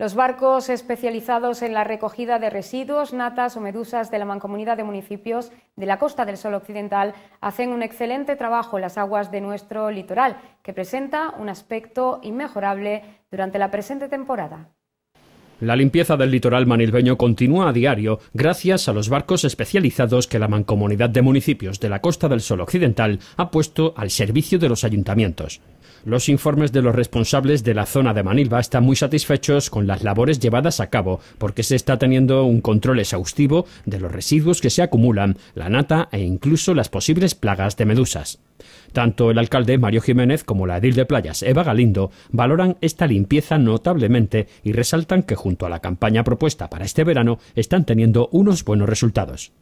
Los barcos especializados en la recogida de residuos, natas o medusas de la mancomunidad de municipios de la Costa del Sol Occidental hacen un excelente trabajo en las aguas de nuestro litoral, que presenta un aspecto inmejorable durante la presente temporada. La limpieza del litoral manilbeño continúa a diario gracias a los barcos especializados que la mancomunidad de municipios de la Costa del Sol Occidental ha puesto al servicio de los ayuntamientos. Los informes de los responsables de la zona de Manilva están muy satisfechos con las labores llevadas a cabo, porque se está teniendo un control exhaustivo de los residuos que se acumulan, la nata e incluso las posibles plagas de medusas. Tanto el alcalde Mario Jiménez como la edil de playas Eva Galindo valoran esta limpieza notablemente y resaltan que junto a la campaña propuesta para este verano están teniendo unos buenos resultados.